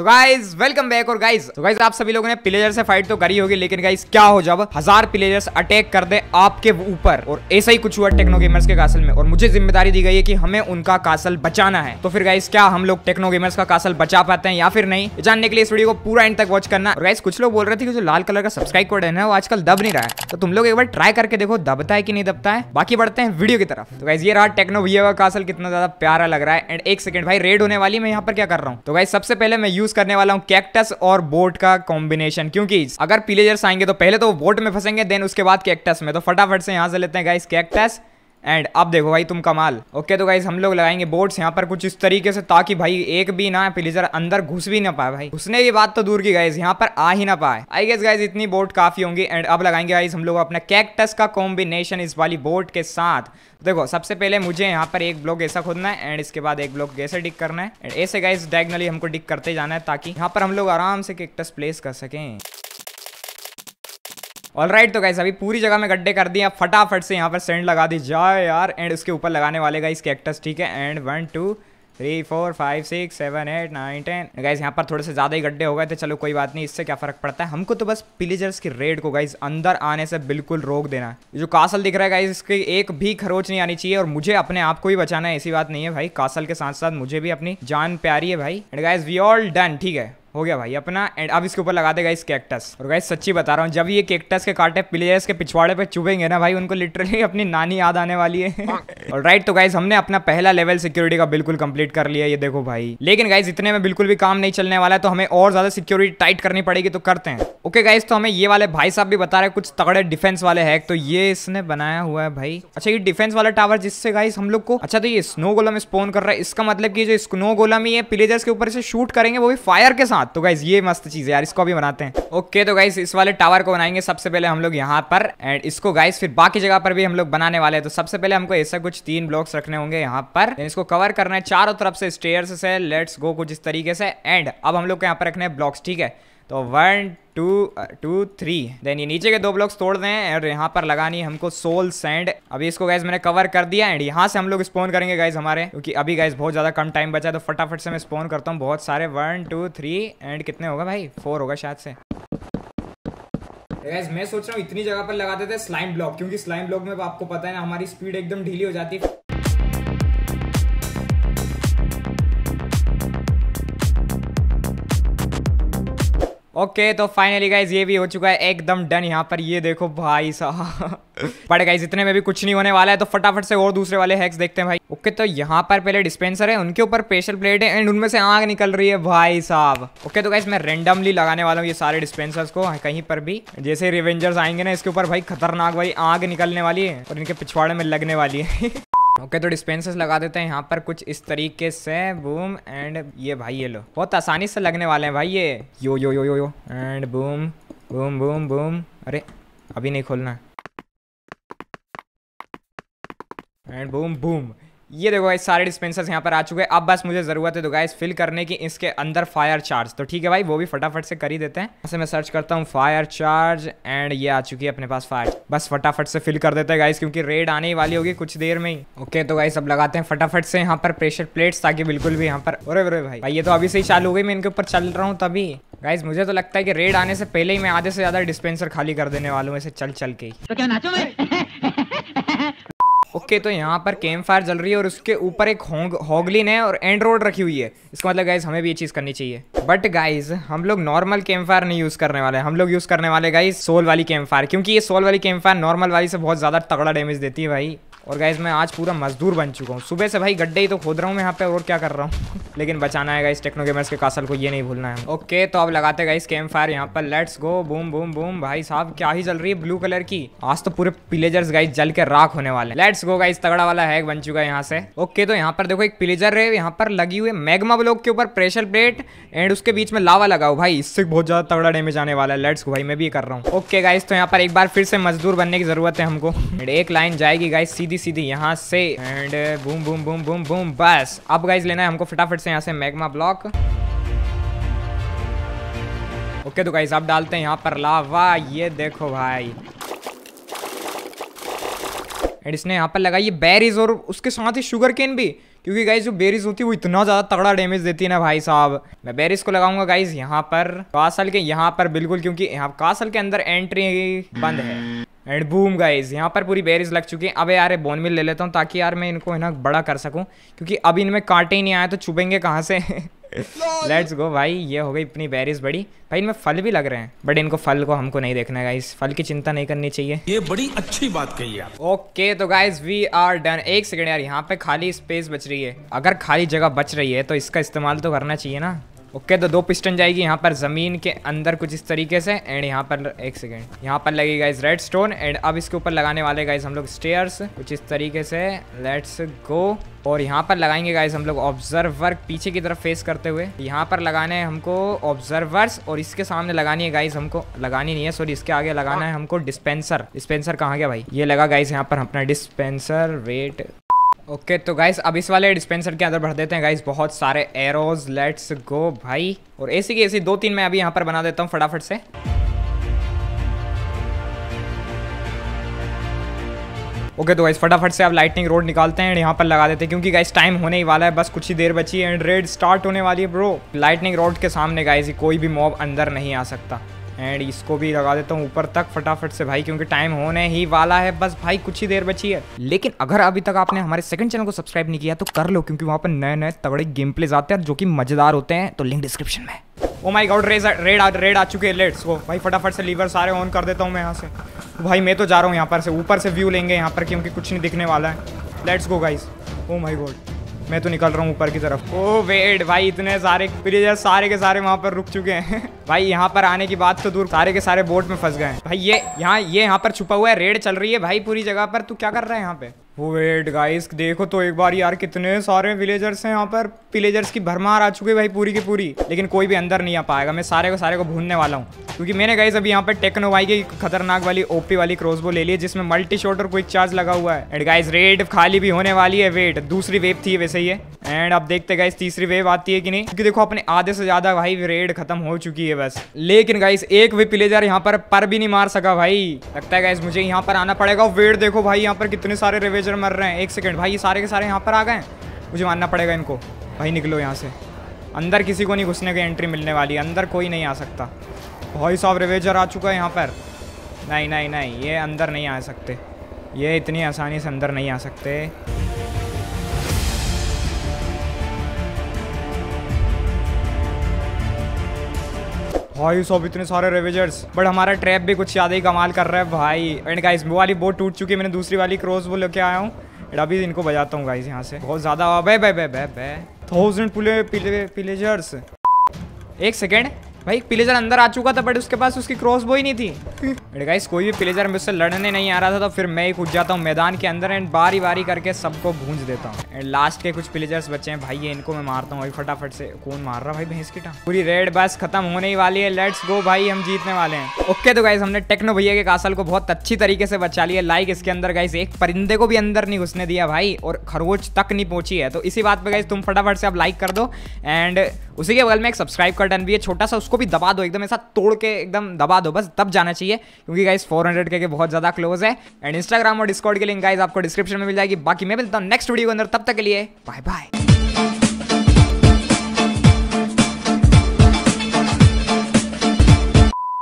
सो guys welcome back और guys तो guys आप सभी लोगों ने प्लेयर से फाइट तो करी होगी लेकिन गाइज क्या हो जब हजार प्लेयर्स अटैक कर दे आपके ऊपर और ऐसा ही कुछ हुआ टेक्नो गेमर्स के कासल में और मुझे जिम्मेदारी दी गई है कि हमें उनका कासल बचाना है तो फिर गाइज क्या हम लोग टेक्नो गेमर्स का कासल बचा पाते हैं या फिर नहीं जानने के लिए इस वीडियो को पूरा एंड तक वॉच करना और गाइज कुछ लोग बोल रहे थे कि जो लाल कलर का सब्सक्राइब कोड है ना वो आजकल दब नहीं रहा है तो तुम लोग एक बार ट्राई करके देखो दबता है कि नहीं दबता है बाकी बढ़ते हैं वीडियो की तरफ तो गाइज ये रहा टेक्नो भैया का कासल कितना ज्यादा प्यारा लग रहा है एंड एक सेकंड भाई रेड होने वाली मैं यहाँ पर क्या कर रहा हूँ तो गाइज सबसे पहले मैं यूज यूज करने वाला हूँ कैक्टस और बोट का कॉम्बिनेशन क्योंकि अगर पिलेजर्स आएंगे तो पहले तो बोट में फंसेंगे देन उसके बाद कैक्टस में तो फटाफट से यहाँ से लेते हैं गाइस कैक्टस एंड अब देखो भाई तुम कमाल ओके तो गाइज हम लोग लगाएंगे बोर्ड्स यहाँ पर कुछ इस तरीके से ताकि भाई एक भी ना प्लीजर अंदर घुस भी ना पाए भाई घुसने की बात तो दूर की गाइज यहाँ पर आ ही ना पाए आई गेस गाइज इतनी बोर्ड काफी होंगी एंड अब लगाएंगे गाइज हम लोग अपना कैक्टस का कॉम्बिनेशन इस वाली बोर्ड के साथ देखो सबसे पहले मुझे यहाँ पर एक ब्लॉक ऐसा खोदना है एंड इसके बाद एक ब्लॉक कैसे डिक करना है एंड ऐसे गाइज डायगनली हमको डिक करते जाना है ताकि यहाँ पर हम लोग आराम से कैक्टस प्लेस कर सकें ऑल राइट तो गाइस अभी पूरी जगह में गड्ढे कर दिए फटाफट से यहाँ पर सेंड लगा दी जाए यार एंड उसके ऊपर लगाने वाले गाइस कैक्टस ठीक है and one two three four five six seven eight nine ten guys यहाँ पर थोड़े से ज़्यादा ही गड्ढे हो गए थे चलो कोई बात नहीं इससे क्या फर्क पड़ता है हमको तो बस पिलीजर्स की रेड को गाइज अंदर आने से बिल्कुल रोक देना जो कासल दिख रहा है गाइज इसकी एक भी खरोच नहीं आनी चाहिए और मुझे अपने आप को ही बचाना है ऐसी बात नहीं है भाई कासल के साथ साथ मुझे भी अपनी जान प्यारी है भाई and guys we all done ठीक है हो गया भाई अपना एंड अब इसके ऊपर लगा देगा इस कैक्टस और गाइस सच्ची बता रहा हूँ जब ये कैक्टस के कांटे प्लेयर्स के पिछवाड़े पे चुभेंगे ना भाई उनको लिटरली अपनी नानी याद आने वाली है और राइट तो गाइज हमने अपना पहला लेवल सिक्योरिटी का बिल्कुल कंप्लीट कर लिया ये देखो भाई लेकिन गाइज इतने में बिल्कुल भी काम नहीं चलने वाला है तो हमें और ज्यादा सिक्योरिटी टाइट करनी पड़ेगी तो करते हैं ओके गाइज तो हमें ये वाले भाई साहब भी बता रहे कुछ तगड़े डिफेंस वाले है तो ये इसने बनाया हुआ है भाई अच्छा ये डिफेंस वाला टावर जिससे गाइज हम लोग को अच्छा तो ये स्नो गोलम स्पोन कर रहा है इसका मतलब की जो स्नो गोलम ये प्लेजर्स के ऊपर से शूट करेंगे वो भी फायर के साथ तो गाइज ये मस्त चीज है यार इसको भी बनाते हैं ओके तो गाइज इस वाले टावर को बनाएंगे सबसे पहले हम लोग यहाँ पर एंड इसको गाइज फिर बाकी जगह पर भी हम लोग बनाने वाले हैं तो सबसे पहले हमको ऐसा कुछ कुछ तीन ब्लॉक्स रखने होंगे यहाँ पर इसको कवर करना है चारों तरफ से स्टेयर्स से लेट्स गो कुछ इस तरीके से एंड अब हम लोग को यहाँ पर रखने हैं ब्लॉक्स ठीक है तो one two two three then ये नीचे के दो ब्लॉक्स तोड़ दें और यहाँ पर लगानी हमको सोल सैंड अभी इसको गैस मैंने कवर कर दिया एंड यहाँ से हम लोग स्पोन करेंगे गैस हमारे क्योंकि अभी गैस बहुत ज़्यादा कम टाइम बचा है तो फटाफट से मैं स्पोन करता हूँ बहुत सारे वन टू थ्री एंड कितने होगा भाई फोर होगा शायद से गैस मैं सोच रहा हूँ इतनी जगह पर लगाते थे स्लाइम ब्लॉक क्योंकि स्लाइम ब्लॉक में आपको पता है ना हमारी स्पीड एकदम ढीली हो जाती है ओके okay, तो फाइनली गाइज ये भी हो चुका है एकदम डन यहाँ पर ये देखो भाई साहब बट गाइज इतने में भी कुछ नहीं होने वाला है तो फटाफट से और दूसरे वाले हैक्स देखते हैं भाई ओके okay, तो यहाँ पर पहले डिस्पेंसर है उनके ऊपर स्पेशल प्लेट है एंड उनमें से आग निकल रही है भाई साहब ओके okay, तो गाइज मैं रेंडमली लगाने वाला हूँ ये सारे डिस्पेंसर्स को कहीं पर भी जैसे रिवेंजर्स आएंगे ना इसके ऊपर भाई खतरनाक भाई आग निकलने वाली है और इनके पिछवाड़े में लगने वाली है ओके okay, तो डिस्पेंसर्स लगा देते हैं यहाँ पर कुछ इस तरीके से बूम एंड ये भाई ये लो बहुत आसानी से लगने वाले हैं भाई ये yo yo yo yo yo and boom boom boom boom अरे अभी नहीं खोलना एंड बूम बूम ये देखो भाई सारे डिस्पेंसर्स यहाँ पर आ चुके हैं अब बस मुझे ज़रूरत है तो गाइस फिल करने की इसके अंदर फायर चार्ज तो ठीक है भाई वो भी फटाफट से कर ही देते हैं ऐसे मैं सर्च करता हूँ फायर चार्ज एंड ये आ चुकी है अपने पास फायर बस फटाफट से फिल कर देते हैं गाइस क्योंकि रेड आने ही वाली होगी कुछ देर में ही ओके तो गाइस अब लगाते हैं फटाफट से यहाँ पर प्रेशर प्लेट्स ताकि बिल्कुल भी यहाँ पर अरे अरे भाई भाई ये तो अभी से ही चालू हो गई मैं इनके ऊपर चल रहा हूँ तभी गाइज मुझे तो लगता है कि रेड आने से पहले ही मैं आधे से ज्यादा डिस्पेंसर खाली कर देने वालों में से चल चल के तो ओके तो यहाँ पर कैम्प फायर जल रही है और उसके ऊपर एक होंग हॉगलिन है और एंड रोड रखी हुई है इसका मतलब गाइज हमें भी ये चीज़ करनी चाहिए बट गाइज हम लोग नॉर्मल कैम्प फायर नहीं यूज़ करने वाले हम लोग यूज़ करने वाले गाइज सोल वाली कैम्प फायर क्योंकि ये सोल वाली कैम्प फायर नॉर्मल वाली से बहुत ज़्यादा तगड़ा डैमेज देती है भाई और गाइज मैं आज पूरा मजदूर बन चुका हूँ सुबह से भाई गड्ढे ही तो खोद रहा हूँ मैं यहाँ पे और क्या कर रहा हूँ लेकिन बचाना है इस टेक्नो गेमर्स के कासल को ये नहीं भूलना है ओके तो अब लगाते इस कैम फायर यहाँ पर let's go boom boom boom भाई साहब क्या ही जल रही है ब्लू कलर की आज तो पूरे पिलेजर्स गाइज जल के राख होने वाले लेट्स गो गाइज तगड़ा वाला है बन चुका है यहाँ से ओके तो यहाँ पर देखो एक पिलेजर है यहाँ पर लगी हुई मैगमा ब्लॉक के ऊपर प्रेशर प्लेट एंड उसके बीच में लावा लगाओ भाई इससे बहुत ज्यादा तगड़ा डेमेज आने वाला है लेट्स गो भाई मैं भी कर रहा हूँ ओके गाइज तो यहाँ पर एक बार फिर से मजदूर बनने की जरूरत है हमको एक लाइन जाएगी गाइज सीधी सीधी सीधी यहाँ से and boom boom boom boom boom बस अब गाइज लेना है हमको फटाफट से यहाँ से मैग्मा ब्लॉक ओके तो गाइज आप डालते हैं यहाँ पर लावा ये देखो भाई एंड इसने यहाँ पर लगाई बेरीज और उसके साथ ही शुगर केन भी क्योंकि गाइज जो बेरीज होती है वो इतना ज़्यादा तगड़ा डैमेज देती है ना भाई साहब मैं बेरीज को लगाऊंगा गाइज यहाँ पर कासल के यहाँ पर बिल्कुल क्योंकि यहाँ कासल के अंदर एंट्री बंद है एंड बूम गाइज यहाँ पर पूरी बेरीज लग चुकी है अब यार बोन मिल ले लेता हूँ ताकि यार मैं इनको है ना बड़ा कर सकूँ क्योंकि अब इनमें कांटे ही नहीं आए तो छुपेंगे कहाँ से लेट्स गो भाई ये हो गई इतनी बेरीज बड़ी भाई इनमें फल भी लग रहे हैं बट इनको फल को हमको नहीं देखना है गाइस फल की चिंता नहीं करनी चाहिए ये बड़ी अच्छी बात कही आप ओके तो गाइस वी आर डन एक सेकेंड यार यहाँ पे खाली स्पेस बच रही है अगर खाली जगह बच रही है तो इसका इस्तेमाल तो करना चाहिए ना ओके तो दो पिस्टन जाएगी यहाँ पर ज़मीन के अंदर कुछ इस तरीके से एंड यहाँ पर एक सेकेंड यहाँ पर लगेगा इस रेड स्टोन एंड अब इसके ऊपर लगाने वाले गाइज हम लोग स्टेयर्स कुछ इस तरीके से लेट्स गो और यहाँ पर लगाएंगे गाइज हम लोग ऑब्जर्वर पीछे की तरफ फेस करते हुए यहाँ पर लगाना है हमको ऑब्जर्वर्स और इसके सामने लगानी है गाइज हमको लगानी नहीं है सॉरी इसके आगे लगाना है हमको डिस्पेंसर डिस्पेंसर कहाँ गया भाई ये लगा गाइज यहाँ पर अपना डिस्पेंसर वेट ओके okay, तो गाइस अब इस वाले डिस्पेंसर के अंदर भर देते हैं गाइस बहुत सारे एरोज लेट्स गो भाई और एसी की एसी दो तीन मैं अभी यहां पर बना देता हूं फटाफट से ओके okay, तो गाइस फटाफट से आप लाइटनिंग रोड निकालते हैं एंड यहाँ पर लगा देते हैं क्योंकि गाइस टाइम होने ही वाला है बस कुछ ही देर बची है एंड रेड स्टार्ट होने वाली है ब्रो लाइटनिंग रोड के सामने गाइस कोई भी मॉब अंदर नहीं आ सकता एंड इसको भी लगा देता हूँ ऊपर तक फटाफट से भाई क्योंकि टाइम होने ही वाला है बस भाई कुछ ही देर बची है लेकिन अगर अभी तक आपने हमारे सेकंड चैनल को सब्सक्राइब नहीं किया तो कर लो क्योंकि वहाँ पर नए नए तगड़े गेम प्लेज आते हैं जो कि मजेदार होते हैं तो लिंक डिस्क्रिप्शन में ओ माई गॉड रेज रेड आ रेड आ चुके हैं लेट्स वो oh, भाई फटाफट से लीवर सारे ऑन कर देता हूँ मैं यहाँ से भाई मैं तो जा रहा हूँ यहाँ पर से ऊपर से व्यू लेंगे यहाँ पर क्योंकि कुछ नहीं दिखने वाला है let's go guys oh my god मैं तो निकल रहा हूँ ऊपर की तरफ ओ वेट भाई इतने सारे ब्रिज सारे के सारे वहाँ पर रुक चुके हैं भाई यहाँ पर आने की बात तो दूर सारे के सारे बोट में फंस गए भाई ये यहाँ ये यहाँ पर छुपा हुआ है रेड चल रही है भाई पूरी जगह पर तू क्या कर रहा है यहाँ पे वो वेट गाइस देखो तो एक बार यार कितने सारे विलेजर्स हैं यहाँ पर विलेजर्स की भरमार आ चुकी है भाई पूरी की पूरी लेकिन कोई भी अंदर नहीं आ पाएगा मैं सारे को सारे को भूनने वाला हूँ क्योंकि मैंने गाइस अभी यहाँ पर टेक्नो भाई की खतरनाक वाली ओपी वाली क्रॉसबो ले ली है जिसमें मल्टी शॉट और क्विक चार्ज लगा हुआ है एंड गाइज रेड खाली भी होने वाली है वेट दूसरी वेब थी वैसे ही है एंड अब देखते गाइस तीसरी वेव आती है कि नहीं क्योंकि देखो अपने आधे से ज्यादा भाई रेड खत्म हो चुकी है बस लेकिन गाइस एक भी प्लेजर यहाँ पर पर भी नहीं मार सका भाई लगता है गाइस मुझे यहाँ पर आना पड़ेगा वेट देखो भाई यहाँ पर कितने सारे रेवेजर मर रहे हैं एक सेकेंड भाई ये सारे के सारे यहाँ पर आ गए मुझे मानना पड़ेगा इनको भाई निकलो यहाँ से अंदर किसी को नहीं घुसने की एंट्री मिलने वाली अंदर कोई नहीं आ सकता वॉइस ऑफ रेवेजर आ चुका है यहाँ पर नहीं नहीं नहीं ये अंदर नहीं आ सकते ये इतनी आसानी से अंदर नहीं आ सकते भाई सब इतने सारे रेवेजर्स बट हमारा ट्रैप भी कुछ ज्यादा ही कमाल कर रहा है भाई एंड गाइस वो वाली बोट टूट चुकी है मैंने दूसरी वाली क्रॉस वो लेके आया हूँ एंड अभी इनको बजाता हूँ गाइस यहाँ से बहुत ज्यादा थाउजेंड पिलेजर्स एक सेकेंड भाई पिलेजर अंदर आ चुका था बट उसके पास उसकी क्रॉस बो ही नहीं थी गाइस हम्म। कोई भी प्लेजर मुझसे लड़ने नहीं आ रहा था तो फिर मैं ही कूद जाता हूँ मैदान के अंदर एंड बारी बारी करके सबको भूंज देता हूँ एंड लास्ट के कुछ प्लेजर्स बचे हैं भाई ये इनको मैं मारता हूँ फटाफट से कौन मार रहा भाई भैंस की पूरी रेड बस खत्म होने ही वाली है लेट्स गो भाई हम जीतने वाले हैं ओके तो गाइस हमने टेक्नो भैया के कासल को बहुत अच्छी तरीके से बचा लिया लाइक इसके अंदर गाइस एक परिंदे को भी अंदर नहीं घुसने दिया भाई और खरगोश तक नहीं पहुंची है तो इसी बात पर गाइस तुम फटाफट से आप लाइक कर दो एंड उसी के बगल में एक सब्सक्राइब कर भी है छोटा सा उसको भी दबा दो एकदम ऐसा तोड़ के एकदम दबा दो बस तब जाना चाहिए क्योंकि गाइज फोर हंड्रेड के बहुत ज़्यादा क्लोज है एंड इंस्टाग्राम और डिस्कॉर्ड की लिंक गाइज आपको डिस्क्रिप्शन में मिल जाएगी बाकी मैं मिलता हूँ नेक्स्ट वीडियो के अंदर तब तक के लिए बाय बाय